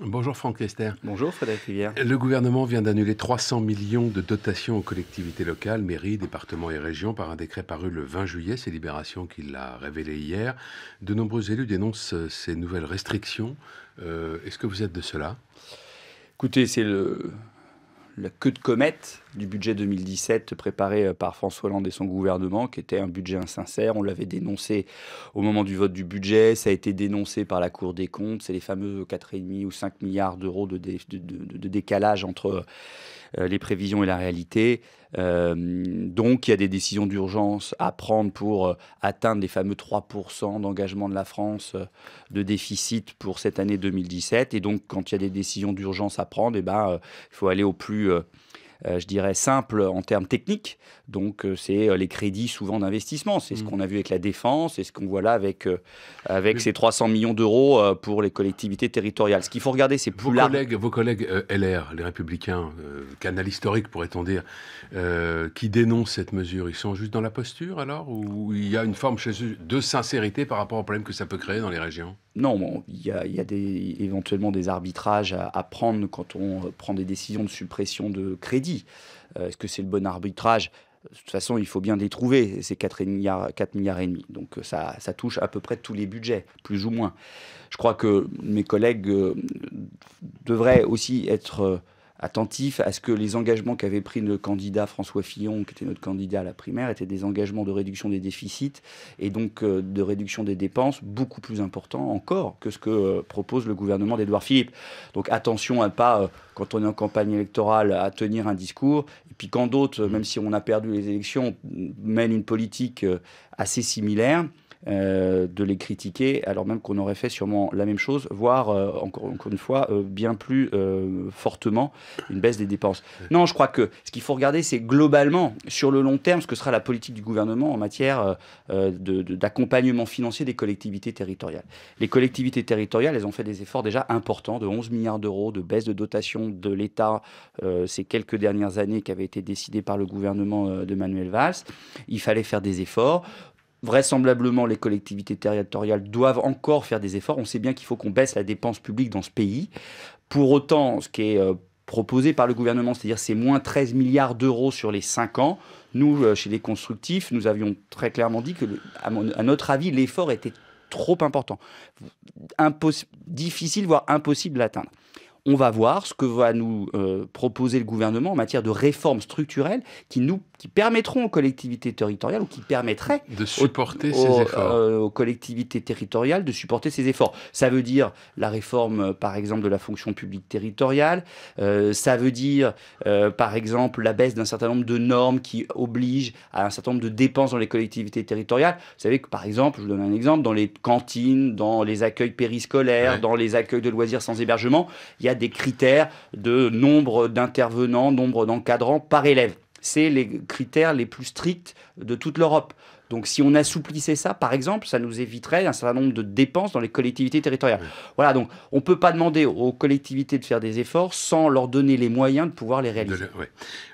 Bonjour Franck Lester. Bonjour Frédéric Rivière. Le gouvernement vient d'annuler 300 millions de dotations aux collectivités locales, mairies, départements et régions par un décret paru le 20 juillet, c'est Libération qui l'a révélé hier. De nombreux élus dénoncent euh, ces nouvelles restrictions. Euh, est-ce que vous êtes de cela Écoutez, c'est le la queue de comète du budget 2017 préparé euh, par François Hollande et son gouvernement, qui était un budget insincère. On l'avait dénoncé au moment du vote du budget, ça a été dénoncé par la Cour des comptes. C'est les fameux 4,5 ou 5 milliards d'euros de, de, décalage entre euh, les prévisions et la réalité. Euh, donc, il y a des décisions d'urgence à prendre pour euh, atteindre les fameux 3% d'engagement de la France de déficit pour cette année 2017. Et donc, quand il y a des décisions d'urgence à prendre, eh ben, il faut aller au plus euh, je dirais, simple en termes techniques. Donc, euh, c'est euh, les crédits souvent d'investissement. C'est ce mm. qu'on a vu avec la défense, c'est ce qu'on voit là avec, avec ces 300 millions d'euros pour les collectivités territoriales. Ce qu'il faut regarder, c'est plus vos large. Collègues, vos collègues LR, les Républicains, canal historique pourrait-on dire, qui dénoncent cette mesure, ils sont juste dans la posture alors Ou il y a une forme de sincérité par rapport au problème que ça peut créer dans les régions non, il y, a, des, éventuellement des arbitrages à, prendre quand on euh, prend des décisions de suppression de crédit. Euh, est-ce que c'est le bon arbitrage de toute façon, il faut bien les trouver, ces 4,5 milliards, et demi. Donc ça, ça, touche à peu près tous les budgets, plus ou moins. Je crois que mes collègues euh, devraient aussi être attentif à ce que les engagements qu'avait pris le candidat François Fillon, qui était notre candidat à la primaire, étaient des engagements de réduction des déficits et donc euh, de réduction des dépenses beaucoup plus importants encore que ce que euh, propose le gouvernement d'Édouard Philippe. Donc attention à pas, euh, quand on est en campagne électorale, à tenir un discours, et puis quand d'autres, même si on a perdu les élections, mènent une politique assez similaire. Euh, de les critiquer, alors même qu'on aurait fait sûrement la même chose, voire, euh, encore, une fois, euh, bien plus fortement, une baisse des dépenses. Non, je crois que ce qu'il faut regarder, c'est globalement, sur le long terme, ce que sera la politique du gouvernement en matière d'accompagnement financier des collectivités territoriales. Les collectivités territoriales, elles ont fait des efforts déjà importants, de 11 milliards d'euros, de baisse de dotation de l'État ces quelques dernières années qui avaient été décidées par le gouvernement de Manuel Valls. Il fallait faire des efforts vraisemblablement, les collectivités territoriales doivent encore faire des efforts. On sait bien qu'il faut qu'on baisse la dépense publique dans ce pays. Pour autant, ce qui est euh, proposé par le gouvernement, c'est-à-dire c'est moins 13 milliards d'euros sur les 5 ans, nous, euh, chez les constructifs, nous avions très clairement dit que, à, notre avis, l'effort était trop important, difficile, voire impossible atteindre on va voir ce que va nous euh, proposer le gouvernement en matière de réformes structurelles qui nous qui permettront aux collectivités territoriales ou qui permettraient de supporter aux, ces efforts. Euh, aux collectivités territoriales de supporter ces efforts. Ça veut dire la réforme, euh, par exemple, de la fonction publique territoriale. ça veut dire, par exemple, la baisse d'un certain nombre de normes qui obligent à un certain nombre de dépenses dans les collectivités territoriales. Vous savez que, par exemple, je vous donne un exemple, dans les cantines, dans les accueils périscolaires, dans les accueils de loisirs sans hébergement, il y a des critères de nombre d'intervenants, nombre d'encadrants par élève. C'est les critères les plus stricts de toute l'Europe. Donc si on assouplissait ça, par exemple, ça nous éviterait un certain nombre de dépenses dans les collectivités territoriales. Voilà, donc on ne peut pas demander aux collectivités de faire des efforts sans leur donner les moyens de pouvoir les réaliser.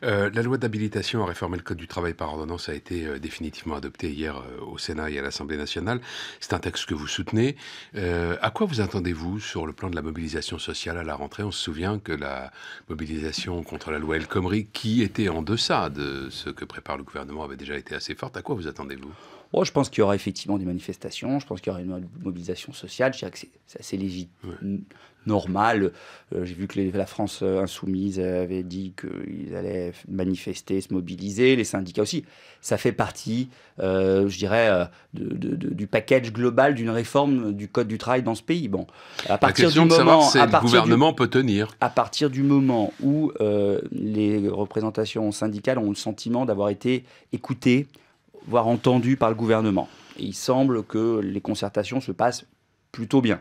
Euh, la loi d'habilitation à réformer le Code du travail par ordonnance a été euh, définitivement adoptée hier euh, au Sénat et à l'Assemblée nationale. C'est un texte que vous soutenez. à quoi vous attendez-vous sur le plan de la mobilisation sociale à la rentrée On se souvient que la mobilisation contre la loi El Khomri, qui était en deçà de ce que prépare le gouvernement, avait déjà été assez forte. À quoi vous attendez-vous Oh, je pense qu'il y aura effectivement des manifestations, je pense qu'il y aura une mobilisation sociale, je dirais que c'est assez légitime, normal. Euh, j'ai vu que la France euh, insoumise avait dit qu'ils allaient manifester, se mobiliser, les syndicats aussi. Ça fait partie, euh, je dirais, du package global d'une réforme du Code du travail dans ce pays. Bon, à partir du moment, où le gouvernement peut tenir. À partir du moment où les représentations syndicales ont le sentiment d'avoir été écoutées, voire entendu par le gouvernement. il semble que les concertations se passent plutôt bien.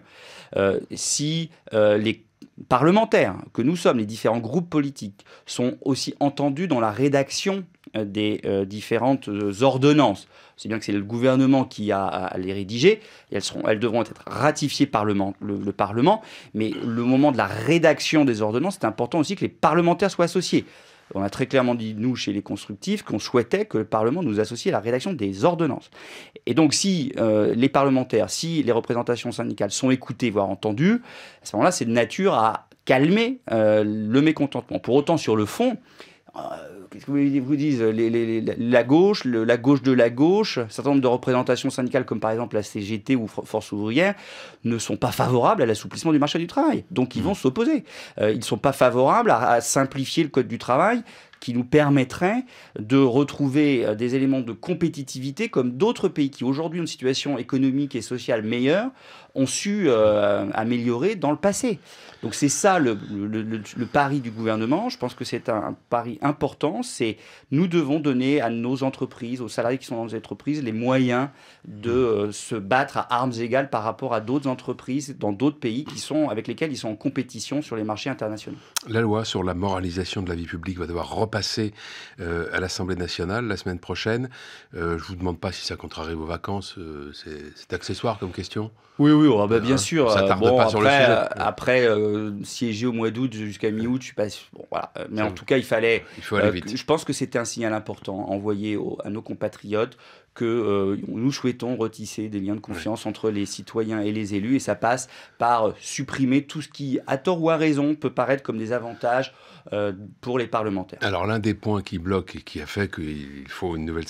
Euh, si euh, les parlementaires que nous sommes, les différents groupes politiques, sont aussi entendus dans la rédaction euh, des différentes ordonnances. C'est bien que c'est le gouvernement qui a les rédiger, elles, seront, elles devront être ratifiées par le, le Parlement, mais le moment de la rédaction des ordonnances, c'est important aussi que les parlementaires soient associés on a très clairement dit, nous, chez les constructifs, qu'on souhaitait que le Parlement nous associe à la rédaction des ordonnances. Et donc, si euh, les parlementaires, si les représentations syndicales sont écoutées, voire entendues, à ce moment-là, c'est de nature à calmer euh, le mécontentement. Pour autant, sur le fond, ah, qu'est-ce que vous, disent la gauche, la gauche de la gauche, un certain nombre de représentations syndicales comme par exemple la CGT ou Force ouvrière ne sont pas favorables à l'assouplissement du marché du travail. Donc ils mmh. vont s'opposer. Euh, ils ne sont pas favorables à, simplifier le code du travail qui nous permettrait de retrouver euh, des éléments de compétitivité comme d'autres pays qui aujourd'hui ont une situation économique et sociale meilleure ont su euh, améliorer dans le passé. Donc c'est ça le, pari du gouvernement. Je pense que c'est un, pari important. C'est nous devons donner à nos entreprises, aux salariés qui sont dans nos entreprises, les moyens de mmh. euh, se battre à armes égales par rapport à d'autres entreprises dans d'autres pays qui sont avec lesquels ils sont en compétition sur les marchés internationaux. La loi sur la moralisation de la vie publique va devoir passer euh, à l'Assemblée nationale la semaine prochaine. Euh, je ne vous demande pas si ça contrarie vos vacances, euh, c'est accessoire comme question. Oui, oui, ah, bah, bien hein? sûr. Ça pas après, sur le siéger au mois d'août jusqu'à mi-août, je suis pas bon, voilà. Mais en tout cas, il fallait. Il faut je pense que c'était un signal important envoyé à nos compatriotes que euh, nous souhaitons retisser des liens de confiance entre les citoyens et les élus, et ça passe par euh, supprimer tout ce qui, à tort ou à raison, peut paraître comme des avantages euh, pour les parlementaires. Alors l'un des points qui bloque et qui a fait qu'il faut une nouvelle,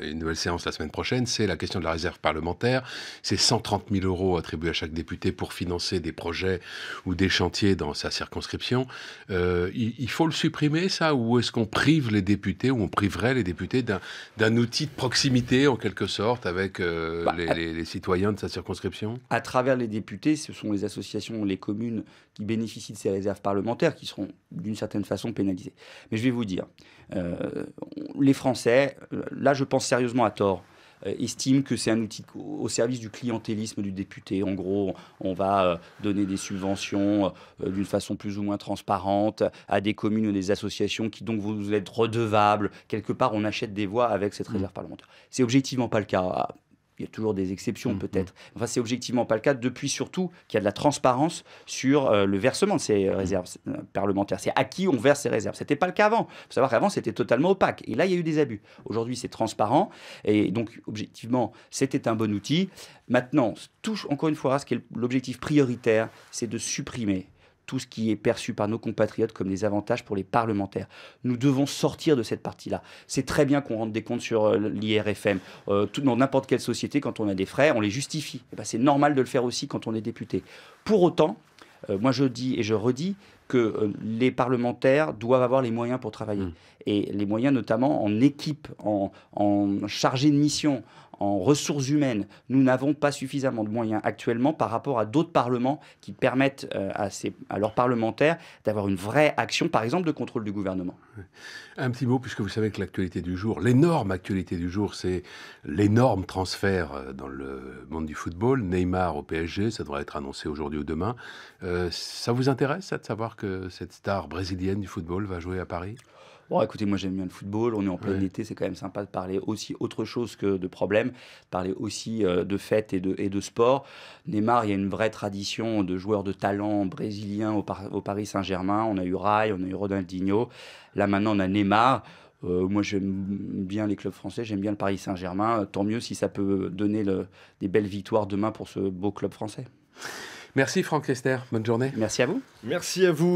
une nouvelle séance la semaine prochaine, c'est la question de la réserve parlementaire. C'est 130 000 euros attribués à chaque député pour financer des projets ou des chantiers dans sa circonscription. il, il faut le supprimer, ça, ou est-ce qu'on prive les députés, ou on priverait les députés d'un outil de proximité en quelque sorte, avec euh, bah, les, citoyens de sa circonscription À travers les députés, ce sont les associations, les communes qui bénéficient de ces réserves parlementaires qui seront d'une certaine façon pénalisées. Mais je vais vous dire, euh, les Français, euh, là je pense sérieusement à tort, euh, estime que c'est un outil au service du clientélisme du député. En gros, on va euh, donner des subventions euh, d'une façon plus ou moins transparente à des communes ou des associations qui donc vous êtes redevables. Quelque part, on achète des voix avec cette mmh. réserve parlementaire. C'est objectivement pas le cas. Il y a toujours des exceptions mmh, peut-être. Mmh. Enfin, c'est objectivement pas le cas. Depuis surtout qu'il y a de la transparence sur euh, le versement de ces mmh. réserves euh, parlementaires. C'est à qui on verse ces réserves. C'était pas le cas avant. Il faut savoir qu'avant c'était totalement opaque. Et là, il y a eu des abus. Aujourd'hui, c'est transparent. Et donc, objectivement, c'était un bon outil. Maintenant, touche encore une fois à ce qui est l'objectif prioritaire, c'est de supprimer tout ce qui est perçu par nos compatriotes comme des avantages pour les parlementaires. Nous devons sortir de cette partie-là. C'est très bien qu'on rende des comptes sur euh, l'IRFM. Euh, dans n'importe quelle société, quand on a des frais, on les justifie. Eh ben, c'est normal de le faire aussi quand on est député. Pour autant, euh, moi je dis et je redis que euh, les parlementaires doivent avoir les moyens pour travailler. Mmh. Et les moyens notamment en équipe, en, chargé de mission, en ressources humaines. Nous n'avons pas suffisamment de moyens actuellement par rapport à d'autres parlements qui permettent euh, à, ces, à, leurs parlementaires d'avoir une vraie action, par exemple, de contrôle du gouvernement. Un petit mot, puisque vous savez que l'actualité du jour, l'énorme actualité du jour, c'est l'énorme transfert euh, dans le monde du football. Neymar au PSG, ça devrait être annoncé aujourd'hui ou demain. ça vous intéresse, ça, de savoir que cette star brésilienne du football va jouer à Paris Bon, écoutez, moi j'aime bien le football, on est en plein été, c'est quand même sympa de parler aussi autre chose que de problèmes, parler aussi euh, de fêtes et de, et de sport. Neymar, il y a une vraie tradition de joueurs de talent brésiliens au, Paris Saint-Germain, on a eu Rai, on a eu Ronaldinho, là maintenant on a Neymar. Euh, moi, j'aime bien les clubs français, j'aime bien le Paris Saint-Germain. Tant mieux si ça peut donner le, des belles victoires demain pour ce beau club français. Merci Franck Lester, bonne journée. Merci à vous. Merci à vous.